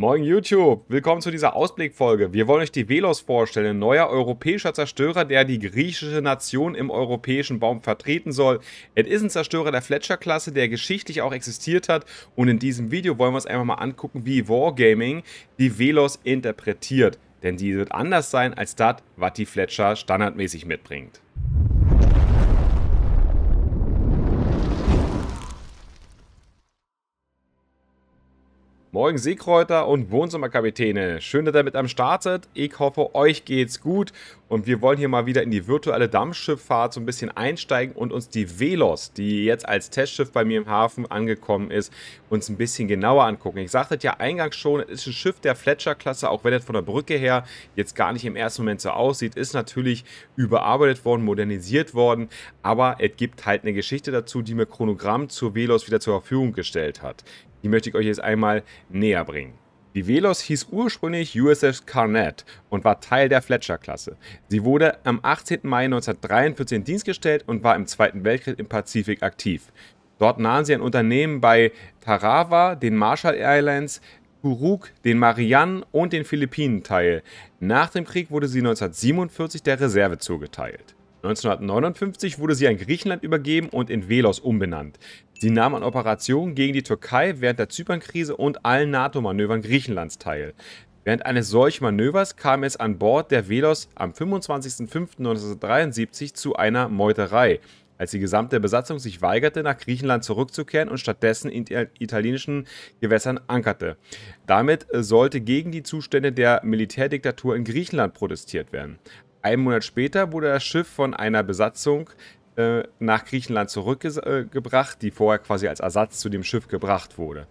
Moin YouTube, willkommen zu dieser Ausblickfolge. Wir wollen euch die Velos vorstellen, ein neuer europäischer Zerstörer, der die griechische Nation im europäischen Baum vertreten soll. Es ist ein Zerstörer der Fletcher-Klasse, der geschichtlich auch existiert hat und in diesem Video wollen wir uns einfach mal angucken, wie Wargaming die Velos interpretiert. Denn die wird anders sein als das, was die Fletcher standardmäßig mitbringt. Morgen Seekräuter und Wohnzimmerkapitäne. Schön, dass ihr mit am Start seid. Ich hoffe, euch geht's gut. Und wir wollen hier mal wieder in die virtuelle Dampfschifffahrt so ein bisschen einsteigen und uns die Velos, die jetzt als Testschiff bei mir im Hafen angekommen ist, uns ein bisschen genauer angucken. Ich sagte ja eingangs schon, es ist ein Schiff der Fletcher-Klasse, auch wenn es von der Brücke her jetzt gar nicht im ersten Moment so aussieht, ist natürlich überarbeitet worden, modernisiert worden. Aber es gibt halt eine Geschichte dazu, die mir Chronogramm zur Velos wieder zur Verfügung gestellt hat. Die möchte ich euch jetzt einmal näher bringen. Die Velos hieß ursprünglich USS Carnett und war Teil der Fletcher-Klasse. Sie wurde am 18. Mai 1943 in Dienst gestellt und war im Zweiten Weltkrieg im Pazifik aktiv. Dort nahm sie an Unternehmen bei Tarawa, den Marshall Islands, Kuruk, den Marianen und den Philippinen teil. Nach dem Krieg wurde sie 1947 der Reserve zugeteilt. 1959 wurde sie an Griechenland übergeben und in Velos umbenannt. Sie nahm an Operationen gegen die Türkei während der Zypernkrise und allen NATO-Manövern Griechenlands teil. Während eines solchen Manövers kam es an Bord der Velos am 25.05.1973 zu einer Meuterei, als die gesamte Besatzung sich weigerte, nach Griechenland zurückzukehren und stattdessen in italienischen Gewässern ankerte. Damit sollte gegen die Zustände der Militärdiktatur in Griechenland protestiert werden. Einen Monat später wurde das Schiff von einer Besatzung äh, nach Griechenland zurückgebracht, die vorher quasi als Ersatz zu dem Schiff gebracht wurde.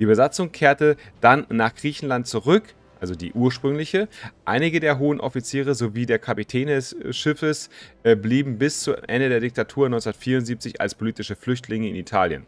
Die Besatzung kehrte dann nach Griechenland zurück, also die ursprüngliche. Einige der hohen Offiziere sowie der Kapitän des Schiffes äh, blieben bis zum Ende der Diktatur 1974 als politische Flüchtlinge in Italien.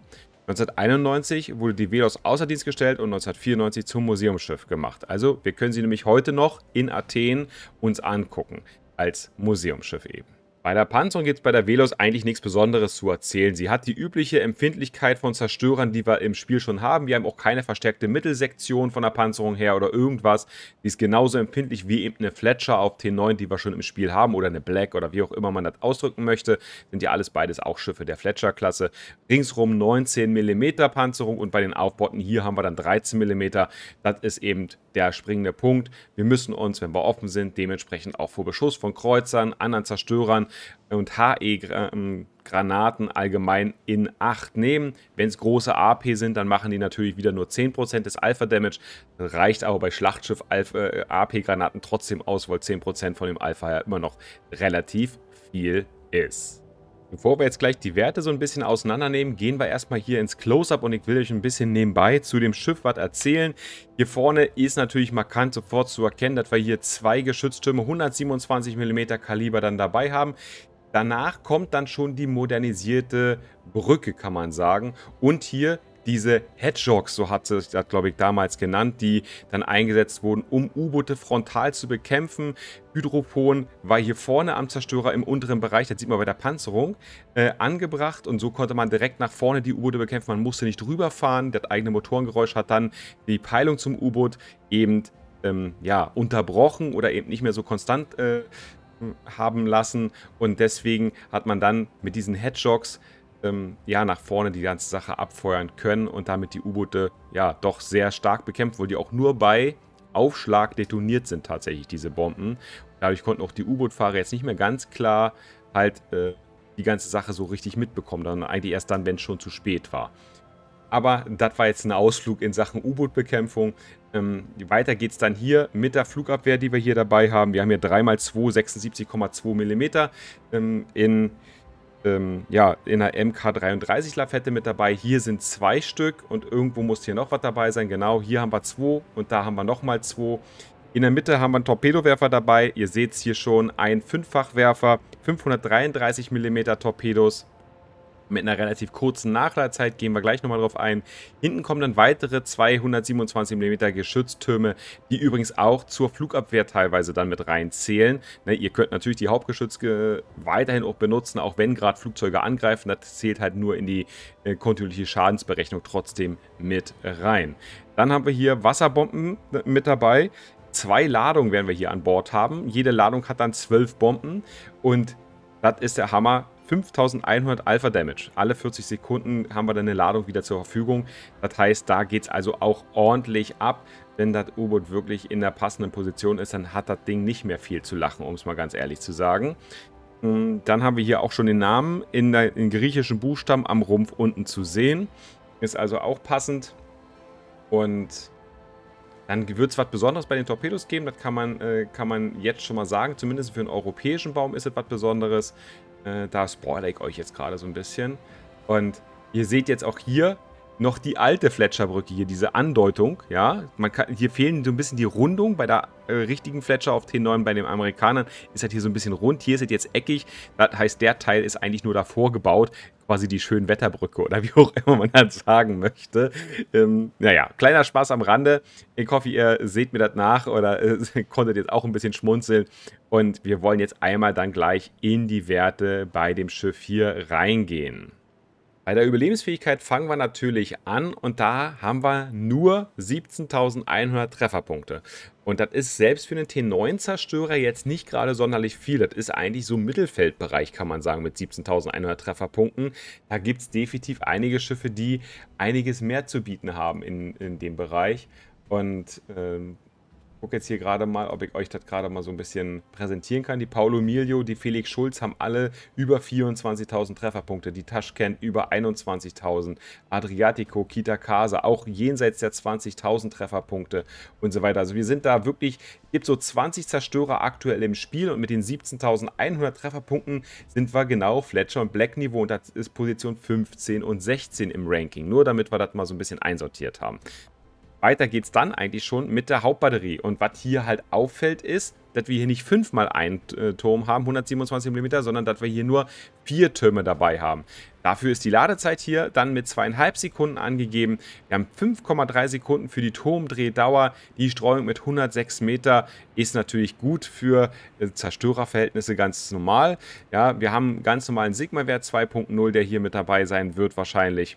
1991 wurde die Velos außer Dienst gestellt und 1994 zum Museumsschiff gemacht. Also wir können sie nämlich heute noch in Athen uns angucken als Museumsschiff eben. Bei der Panzerung gibt es bei der Velos eigentlich nichts Besonderes zu erzählen. Sie hat die übliche Empfindlichkeit von Zerstörern, die wir im Spiel schon haben. Wir haben auch keine verstärkte Mittelsektion von der Panzerung her oder irgendwas. Die ist genauso empfindlich wie eben eine Fletcher auf T9, die wir schon im Spiel haben oder eine Black oder wie auch immer man das ausdrücken möchte. Sind ja alles beides auch Schiffe der Fletcher-Klasse. Ringsrum 19 mm Panzerung und bei den Aufbauten hier haben wir dann 13 mm. Das ist eben der springende Punkt. Wir müssen uns, wenn wir offen sind, dementsprechend auch vor Beschuss von Kreuzern, anderen Zerstörern und HE-Granaten ähm, allgemein in Acht nehmen. Wenn es große AP sind, dann machen die natürlich wieder nur 10% des Alpha-Damage. Reicht aber bei Schlachtschiff AP-Granaten äh, trotzdem aus, weil 10% von dem Alpha ja immer noch relativ viel ist. Bevor wir jetzt gleich die Werte so ein bisschen auseinandernehmen, gehen wir erstmal hier ins Close-Up und ich will euch ein bisschen nebenbei zu dem Schiff was erzählen. Hier vorne ist natürlich markant sofort zu erkennen, dass wir hier zwei Geschütztürme 127 mm Kaliber dann dabei haben. Danach kommt dann schon die modernisierte Brücke, kann man sagen. Und hier diese Hedgehogs, so hat sich das, glaube ich, damals genannt, die dann eingesetzt wurden, um U-Boote frontal zu bekämpfen. Hydropon war hier vorne am Zerstörer im unteren Bereich, das sieht man bei der Panzerung, äh, angebracht und so konnte man direkt nach vorne die U-Boote bekämpfen. Man musste nicht rüberfahren, das eigene Motorengeräusch hat dann die Peilung zum U-Boot eben ähm, ja, unterbrochen oder eben nicht mehr so konstant äh, haben lassen und deswegen hat man dann mit diesen Hedgehogs ähm, ja, nach vorne die ganze Sache abfeuern können und damit die U-Boote ja doch sehr stark bekämpft, weil die auch nur bei Aufschlag detoniert sind tatsächlich, diese Bomben. Dadurch konnten auch die U-Boot-Fahrer jetzt nicht mehr ganz klar halt äh, die ganze Sache so richtig mitbekommen, sondern eigentlich erst dann, wenn es schon zu spät war. Aber das war jetzt ein Ausflug in Sachen U-Boot-Bekämpfung. Ähm, weiter geht es dann hier mit der Flugabwehr, die wir hier dabei haben. Wir haben hier 3x2, 76,2 mm. Ähm, in ähm, ja, in der MK33 Lafette mit dabei. Hier sind zwei Stück und irgendwo muss hier noch was dabei sein. Genau, hier haben wir zwei und da haben wir nochmal zwei. In der Mitte haben wir einen Torpedowerfer dabei. Ihr seht es hier schon, ein Fünffachwerfer, 533 mm Torpedos, mit einer relativ kurzen Nachladezeit, gehen wir gleich nochmal drauf ein. Hinten kommen dann weitere 227 mm Geschütztürme, die übrigens auch zur Flugabwehr teilweise dann mit reinzählen. Ne, ihr könnt natürlich die Hauptgeschütze weiterhin auch benutzen, auch wenn gerade Flugzeuge angreifen. Das zählt halt nur in die äh, kontinuierliche Schadensberechnung trotzdem mit rein. Dann haben wir hier Wasserbomben äh, mit dabei. Zwei Ladungen werden wir hier an Bord haben. Jede Ladung hat dann zwölf Bomben und das ist der Hammer 5100 Alpha Damage. Alle 40 Sekunden haben wir dann eine Ladung wieder zur Verfügung. Das heißt, da geht es also auch ordentlich ab. Wenn das U-Boot wirklich in der passenden Position ist, dann hat das Ding nicht mehr viel zu lachen, um es mal ganz ehrlich zu sagen. Hm, dann haben wir hier auch schon den Namen in, der, in griechischen Buchstaben am Rumpf unten zu sehen. Ist also auch passend. Und dann wird es was Besonderes bei den Torpedos geben. Das kann man, äh, kann man jetzt schon mal sagen. Zumindest für einen europäischen Baum ist es was Besonderes. Äh, da spoilere ich euch jetzt gerade so ein bisschen. Und ihr seht jetzt auch hier, noch die alte Fletcherbrücke hier, diese Andeutung, ja. Man kann, hier fehlen so ein bisschen die Rundung. Bei der äh, richtigen Fletcher auf T9 bei den Amerikanern ist halt hier so ein bisschen rund. Hier ist es jetzt eckig. Das heißt, der Teil ist eigentlich nur davor gebaut. Quasi die schöne Wetterbrücke oder wie auch immer man das sagen möchte. Ähm, naja, kleiner Spaß am Rande. Ich hoffe, ihr seht mir das nach oder äh, konntet jetzt auch ein bisschen schmunzeln. Und wir wollen jetzt einmal dann gleich in die Werte bei dem Schiff hier reingehen. Bei der Überlebensfähigkeit fangen wir natürlich an und da haben wir nur 17.100 Trefferpunkte. Und das ist selbst für einen T9-Zerstörer jetzt nicht gerade sonderlich viel. Das ist eigentlich so Mittelfeldbereich, kann man sagen, mit 17.100 Trefferpunkten. Da gibt es definitiv einige Schiffe, die einiges mehr zu bieten haben in, in dem Bereich. Und ähm, gucke jetzt hier gerade mal, ob ich euch das gerade mal so ein bisschen präsentieren kann. Die Paolo Milio, die Felix Schulz haben alle über 24.000 Trefferpunkte. Die Taschkent über 21.000. Adriatico, Kita Kasa auch jenseits der 20.000 Trefferpunkte und so weiter. Also wir sind da wirklich, es gibt so 20 Zerstörer aktuell im Spiel und mit den 17.100 Trefferpunkten sind wir genau Fletcher und Black Niveau und das ist Position 15 und 16 im Ranking. Nur damit wir das mal so ein bisschen einsortiert haben. Weiter geht es dann eigentlich schon mit der Hauptbatterie. Und was hier halt auffällt, ist, dass wir hier nicht fünfmal einen äh, Turm haben, 127 mm, sondern dass wir hier nur vier Türme dabei haben. Dafür ist die Ladezeit hier dann mit zweieinhalb Sekunden angegeben. Wir haben 5,3 Sekunden für die Turmdrehdauer. Die Streuung mit 106 Meter ist natürlich gut für äh, Zerstörerverhältnisse ganz normal. Ja, wir haben ganz normalen Sigma-Wert 2.0, der hier mit dabei sein wird wahrscheinlich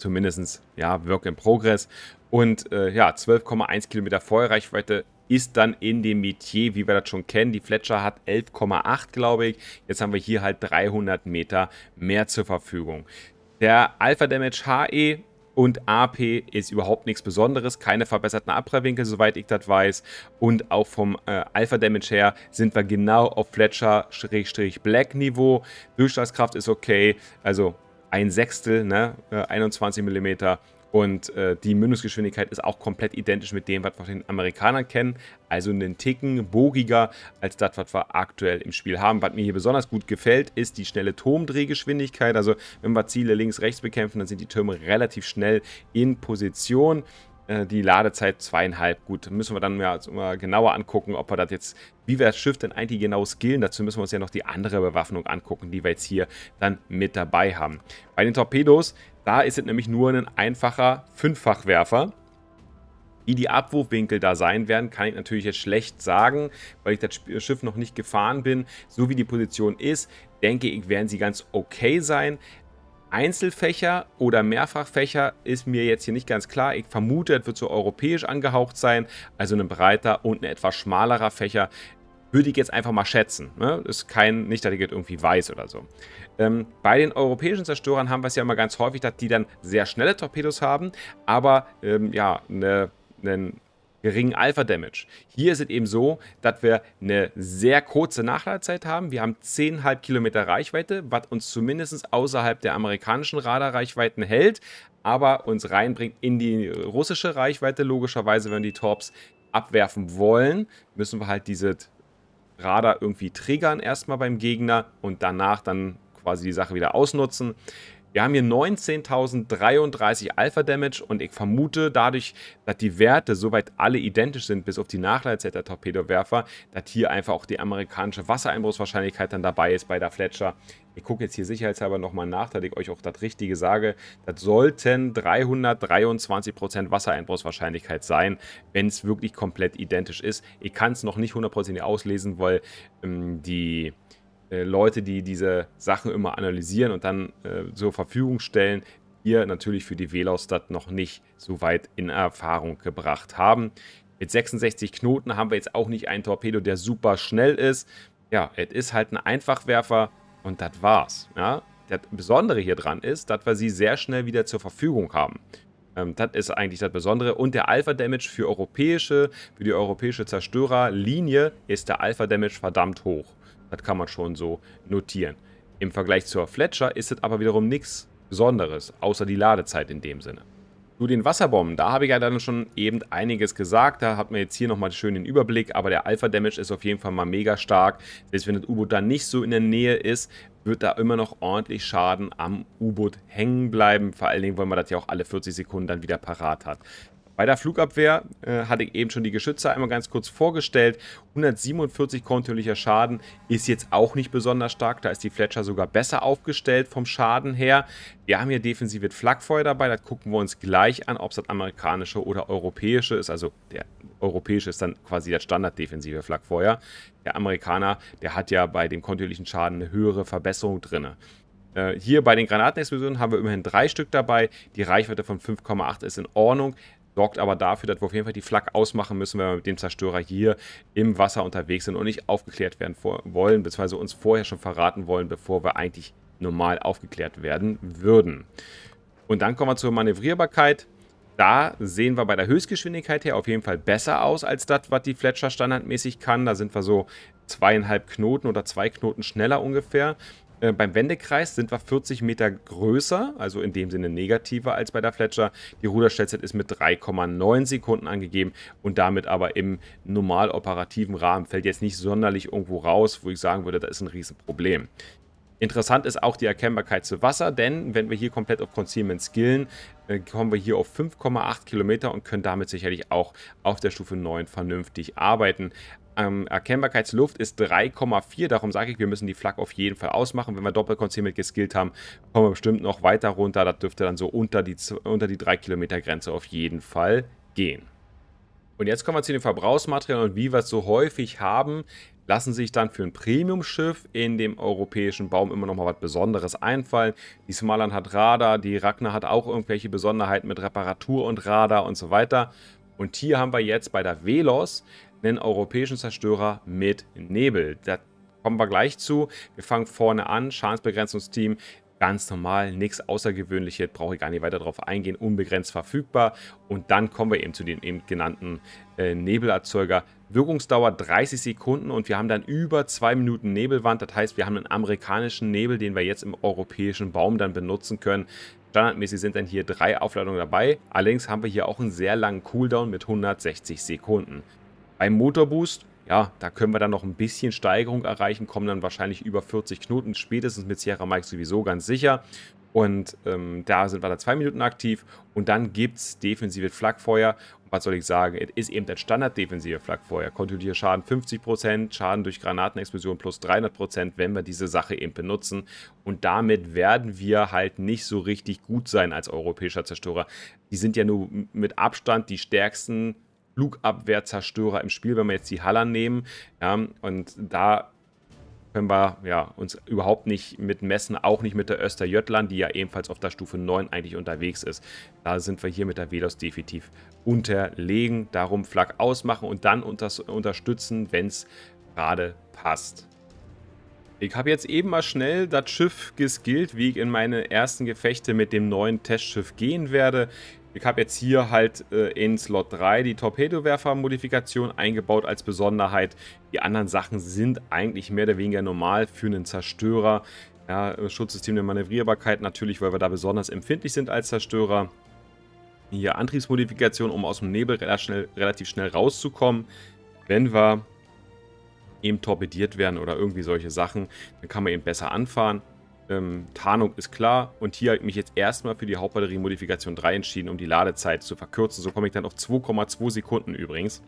zumindest ja, Work in Progress. Und äh, ja, 12,1 Kilometer Feuerreichweite ist dann in dem Metier, wie wir das schon kennen. Die Fletcher hat 11,8, glaube ich. Jetzt haben wir hier halt 300 Meter mehr zur Verfügung. Der Alpha Damage HE und AP ist überhaupt nichts Besonderes, keine verbesserten Abprallwinkel, soweit ich das weiß. Und auch vom äh, Alpha Damage her sind wir genau auf Fletcher-Black-Niveau. Durchschlagskraft ist okay, also ein Sechstel, ne, 21 äh, mm. Und äh, die Mündungsgeschwindigkeit ist auch komplett identisch mit dem, was wir von den Amerikanern kennen. Also einen Ticken bogiger als das, was wir aktuell im Spiel haben. Was mir hier besonders gut gefällt, ist die schnelle Turmdrehgeschwindigkeit. Also wenn wir Ziele links-rechts bekämpfen, dann sind die Türme relativ schnell in Position. Äh, die Ladezeit zweieinhalb. Gut, müssen wir dann ja mal genauer angucken, ob wir das jetzt, wie wir das Schiff denn eigentlich genau skillen. Dazu müssen wir uns ja noch die andere Bewaffnung angucken, die wir jetzt hier dann mit dabei haben. Bei den Torpedos, da ist es nämlich nur ein einfacher Fünffachwerfer. Wie die Abwurfwinkel da sein werden, kann ich natürlich jetzt schlecht sagen, weil ich das äh, Schiff noch nicht gefahren bin. So wie die Position ist, denke ich, werden sie ganz okay sein. Einzelfächer oder Mehrfachfächer ist mir jetzt hier nicht ganz klar. Ich vermute, es wird so europäisch angehaucht sein, also ein breiter und ein etwas schmalerer Fächer. Würde ich jetzt einfach mal schätzen. Ne? Ist kein, nicht, dass ich jetzt irgendwie weiß oder so. Ähm, bei den europäischen Zerstörern haben wir es ja immer ganz häufig, dass die dann sehr schnelle Torpedos haben, aber ähm, ja, eine, eine geringen Alpha-Damage. Hier ist es eben so, dass wir eine sehr kurze Nachladezeit haben. Wir haben 10,5 Kilometer Reichweite, was uns zumindest außerhalb der amerikanischen Radarreichweiten hält, aber uns reinbringt in die russische Reichweite. Logischerweise, wenn wir die Torps abwerfen wollen, müssen wir halt diese Radar irgendwie triggern erstmal beim Gegner und danach dann quasi die Sache wieder ausnutzen. Wir haben hier 19.033 Alpha Damage und ich vermute dadurch, dass die Werte soweit alle identisch sind, bis auf die Nachleitzeit der Torpedowerfer, dass hier einfach auch die amerikanische Wassereinbruchswahrscheinlichkeit dann dabei ist bei der Fletcher. Ich gucke jetzt hier sicherheitshalber nochmal nach, dass ich euch auch das Richtige sage. Das sollten 323% Wassereinbruchswahrscheinlichkeit sein, wenn es wirklich komplett identisch ist. Ich kann es noch nicht hundertprozentig auslesen, weil ähm, die... Äh, Leute, die diese Sachen immer analysieren und dann äh, zur Verfügung stellen, wir natürlich für die Velostadt noch nicht so weit in Erfahrung gebracht haben. Mit 66 Knoten haben wir jetzt auch nicht einen Torpedo, der super schnell ist. Ja, es ist halt ein Einfachwerfer und das war's. Ja? Das Besondere hier dran ist, dass wir sie sehr schnell wieder zur Verfügung haben. Ähm, das ist eigentlich das Besondere. Und der Alpha-Damage für europäische, für die europäische Zerstörerlinie ist der Alpha-Damage verdammt hoch. Das kann man schon so notieren. Im Vergleich zur Fletcher ist es aber wiederum nichts Besonderes, außer die Ladezeit in dem Sinne. Zu den Wasserbomben, da habe ich ja dann schon eben einiges gesagt, da hat man jetzt hier nochmal schön den Überblick, aber der Alpha-Damage ist auf jeden Fall mal mega stark. Selbst wenn das U-Boot da nicht so in der Nähe ist, wird da immer noch ordentlich Schaden am U-Boot hängen bleiben, vor allen Dingen, weil man das ja auch alle 40 Sekunden dann wieder parat hat. Bei der Flugabwehr äh, hatte ich eben schon die Geschütze einmal ganz kurz vorgestellt. 147 kontinuierlicher Schaden ist jetzt auch nicht besonders stark. Da ist die Fletcher sogar besser aufgestellt vom Schaden her. Wir haben hier defensive Flakfeuer dabei. Das gucken wir uns gleich an, ob es das amerikanische oder europäische ist. Also der europäische ist dann quasi das standarddefensive Flakfeuer. Der Amerikaner, der hat ja bei dem kontinuierlichen Schaden eine höhere Verbesserung drin. Äh, hier bei den Granatenexplosionen haben wir immerhin drei Stück dabei. Die Reichweite von 5,8 ist in Ordnung sorgt aber dafür, dass wir auf jeden Fall die Flak ausmachen müssen, wenn wir mit dem Zerstörer hier im Wasser unterwegs sind und nicht aufgeklärt werden wollen, beziehungsweise uns vorher schon verraten wollen, bevor wir eigentlich normal aufgeklärt werden würden. Und dann kommen wir zur Manövrierbarkeit. Da sehen wir bei der Höchstgeschwindigkeit her auf jeden Fall besser aus als das, was die Fletcher standardmäßig kann. Da sind wir so zweieinhalb Knoten oder zwei Knoten schneller ungefähr. Äh, beim Wendekreis sind wir 40 Meter größer, also in dem Sinne negativer als bei der Fletcher. Die Ruderstellzeit ist mit 3,9 Sekunden angegeben und damit aber im normal operativen Rahmen. Fällt jetzt nicht sonderlich irgendwo raus, wo ich sagen würde, da ist ein Riesenproblem. Interessant ist auch die Erkennbarkeit zu Wasser, denn wenn wir hier komplett auf Concealment skillen, äh, kommen wir hier auf 5,8 Kilometer und können damit sicherlich auch auf der Stufe 9 vernünftig arbeiten. Ähm, Erkennbarkeitsluft ist 3,4, darum sage ich, wir müssen die Flak auf jeden Fall ausmachen. Wenn wir Doppelkonzil mit geskillt haben, kommen wir bestimmt noch weiter runter. Das dürfte dann so unter die, unter die 3 Kilometer Grenze auf jeden Fall gehen. Und jetzt kommen wir zu den Verbrauchsmaterialien und wie wir es so häufig haben, lassen sich dann für ein Premium-Schiff in dem europäischen Baum immer noch mal was Besonderes einfallen. Die Smalan hat Radar, die Ragnar hat auch irgendwelche Besonderheiten mit Reparatur und Radar und so weiter. Und hier haben wir jetzt bei der Velos einen europäischen Zerstörer mit Nebel. Da kommen wir gleich zu. Wir fangen vorne an. Schadensbegrenzungsteam ganz normal, nichts Außergewöhnliches, brauche ich gar nicht weiter darauf eingehen, unbegrenzt verfügbar. Und dann kommen wir eben zu dem eben genannten äh, Nebelerzeuger. Wirkungsdauer 30 Sekunden und wir haben dann über 2 Minuten Nebelwand. Das heißt, wir haben einen amerikanischen Nebel, den wir jetzt im europäischen Baum dann benutzen können. Standardmäßig sind dann hier drei Aufladungen dabei. Allerdings haben wir hier auch einen sehr langen Cooldown mit 160 Sekunden. Beim Motorboost, ja, da können wir dann noch ein bisschen Steigerung erreichen, kommen dann wahrscheinlich über 40 Knoten, spätestens mit Sierra Mike sowieso ganz sicher. Und ähm, da sind wir dann zwei Minuten aktiv und dann gibt es defensive Flakfeuer. Und was soll ich sagen? Es ist eben das Standard-defensive Flakfeuer. Kontrollier Schaden 50%, Schaden durch Granatenexplosion plus 300%, wenn wir diese Sache eben benutzen. Und damit werden wir halt nicht so richtig gut sein als europäischer Zerstörer. Die sind ja nur mit Abstand die stärksten Flugabwehrzerstörer im Spiel, wenn wir jetzt die Hallern nehmen. Ja, und da können wir ja, uns überhaupt nicht mit messen, auch nicht mit der Österjötland, die ja ebenfalls auf der Stufe 9 eigentlich unterwegs ist. Da sind wir hier mit der Velos definitiv unterlegen. Darum Flak ausmachen und dann unters unterstützen, wenn es gerade passt. Ich habe jetzt eben mal schnell das Schiff geskillt, wie ich in meine ersten Gefechte mit dem neuen Testschiff gehen werde. Ich habe jetzt hier halt äh, in Slot 3 die Torpedowerfer-Modifikation eingebaut als Besonderheit. Die anderen Sachen sind eigentlich mehr oder weniger normal für einen Zerstörer. Ja, äh, Schutzsystem der Manövrierbarkeit natürlich, weil wir da besonders empfindlich sind als Zerstörer. Hier Antriebsmodifikation, um aus dem Nebel relativ schnell, relativ schnell rauszukommen. Wenn wir eben torpediert werden oder irgendwie solche Sachen, dann kann man eben besser anfahren ähm, Tarnung ist klar. Und hier habe ich mich jetzt erstmal für die Hauptbatterie Modifikation 3 entschieden, um die Ladezeit zu verkürzen. So komme ich dann auf 2,2 Sekunden übrigens.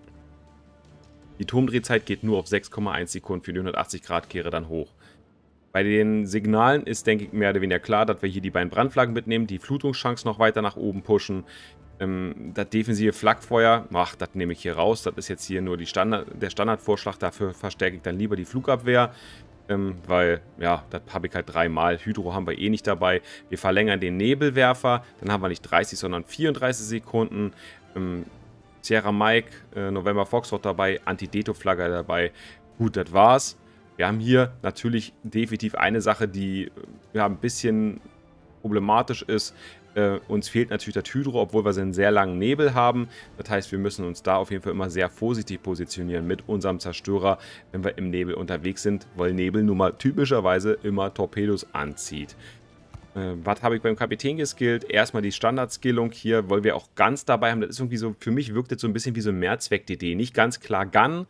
Die Turmdrehzeit geht nur auf 6,1 Sekunden für die 180 Grad Kehre dann hoch. Bei den Signalen ist, denke ich, mehr oder weniger klar, dass wir hier die beiden Brandflaggen mitnehmen, die Flutungschance noch weiter nach oben pushen. Ähm, das defensive Flakfeuer, ach, das nehme ich hier raus. Das ist jetzt hier nur Standard, der Standardvorschlag. Dafür verstärke ich dann lieber die Flugabwehr. Ähm, weil, ja, das habe ich halt dreimal. Hydro haben wir eh nicht dabei. Wir verlängern den Nebelwerfer. Dann haben wir nicht 30, sondern 34 Sekunden. Ähm, Sierra Mike, äh, November Foxtrot dabei, antideto flagger dabei. Gut, das war's. Wir haben hier natürlich definitiv eine Sache, die äh, ja, ein bisschen problematisch ist. Äh, uns fehlt natürlich der Hydro, obwohl wir einen sehr langen Nebel haben. Das heißt, wir müssen uns da auf jeden Fall immer sehr vorsichtig positionieren mit unserem Zerstörer, wenn wir im Nebel unterwegs sind, weil Nebel nun mal typischerweise immer Torpedos anzieht. Äh, was habe ich beim Kapitän geskillt? Erstmal die Standardskillung hier, weil wir auch ganz dabei haben. Das ist irgendwie so, für mich wirkt das so ein bisschen wie so ein Mehrzweck-DD. Nicht ganz klar Gun,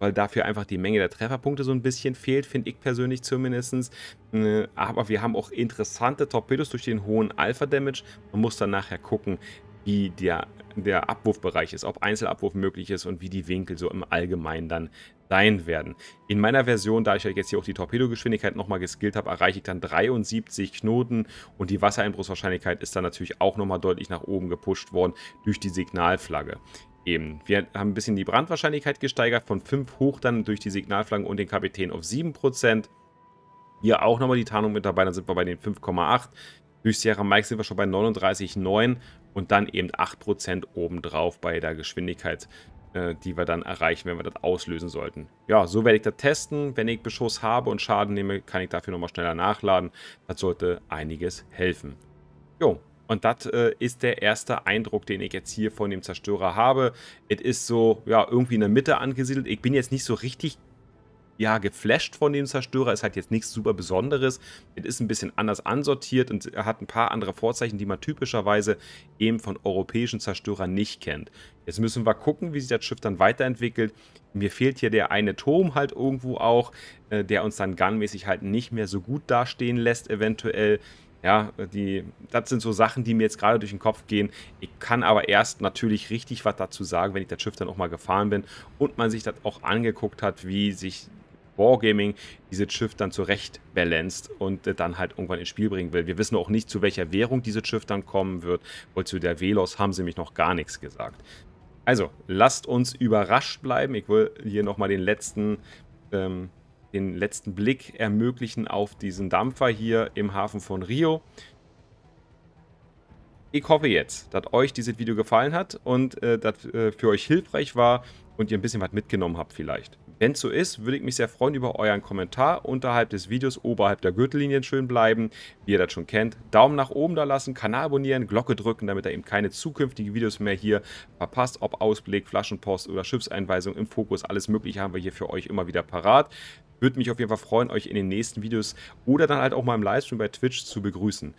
weil dafür einfach die Menge der Trefferpunkte so ein bisschen fehlt, finde ich persönlich zumindest. Äh, aber wir haben auch interessante Torpedos durch den hohen Alpha-Damage. Man muss dann nachher gucken, wie der, der Abwurfbereich ist, ob Einzelabwurf möglich ist und wie die Winkel so im Allgemeinen dann sein werden. In meiner Version, da ich ja jetzt hier auch die Torpedogeschwindigkeit nochmal geskillt habe, erreiche ich dann 73 Knoten und die Wassereinbruchswahrscheinlichkeit ist dann natürlich auch nochmal deutlich nach oben gepusht worden durch die Signalflagge. Eben. Wir haben ein bisschen die Brandwahrscheinlichkeit gesteigert, von 5 hoch dann durch die Signalflaggen und den Kapitän auf 7%. Hier auch nochmal die Tarnung mit dabei, dann sind wir bei den 5,8. Durch Sierra Mike sind wir schon bei 39,9 und dann eben 8% obendrauf bei der Geschwindigkeit, äh, die wir dann erreichen, wenn wir das auslösen sollten. Ja, so werde ich das testen. Wenn ich Beschuss habe und Schaden nehme, kann ich dafür nochmal schneller nachladen. Das sollte einiges helfen. Jo, und das äh, ist der erste Eindruck, den ich jetzt hier von dem Zerstörer habe. Es ist so, ja, irgendwie in der Mitte angesiedelt. Ich bin jetzt nicht so richtig ja, geflasht von dem Zerstörer. Ist halt jetzt nichts super Besonderes. Es ist ein bisschen anders ansortiert und hat ein paar andere Vorzeichen, die man typischerweise eben von europäischen Zerstörern nicht kennt. Jetzt müssen wir gucken, wie sich das Schiff dann weiterentwickelt. Mir fehlt hier der eine Turm halt irgendwo auch, äh, der uns dann gunmäßig halt nicht mehr so gut dastehen lässt eventuell. Ja, die, das sind so Sachen, die mir jetzt gerade durch den Kopf gehen. Ich kann aber erst natürlich richtig was dazu sagen, wenn ich das Schiff dann auch mal gefahren bin und man sich das auch angeguckt hat, wie sich Wargaming dieses Schiff dann zurecht balanced und äh, dann halt irgendwann ins Spiel bringen will. Wir wissen auch nicht, zu welcher Währung dieses Schiff dann kommen wird. weil zu der Velos haben sie mich noch gar nichts gesagt. Also, lasst uns überrascht bleiben. Ich will hier nochmal den letzten ähm, den letzten Blick ermöglichen auf diesen Dampfer hier im Hafen von Rio. Ich hoffe jetzt, dass euch dieses Video gefallen hat und äh, das äh, für euch hilfreich war und ihr ein bisschen was mitgenommen habt vielleicht. Wenn es so ist, würde ich mich sehr freuen über euren Kommentar unterhalb des Videos, oberhalb der Gürtellinien schön bleiben, wie ihr das schon kennt. Daumen nach oben da lassen, Kanal abonnieren, Glocke drücken, damit ihr eben keine zukünftigen Videos mehr hier verpasst, ob Ausblick, Flaschenpost oder Schiffseinweisung im Fokus, alles mögliche haben wir hier für euch immer wieder parat. Würde mich auf jeden Fall freuen, euch in den nächsten Videos oder dann halt auch mal im Livestream bei Twitch zu begrüßen.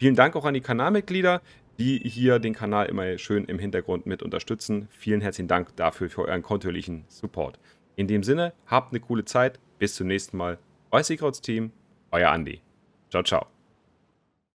Vielen Dank auch an die Kanalmitglieder, die hier den Kanal immer schön im Hintergrund mit unterstützen. Vielen herzlichen Dank dafür für euren kontinuierlichen Support. In dem Sinne, habt eine coole Zeit. Bis zum nächsten Mal. Euer Seakrauts Team, euer Andi. Ciao, ciao.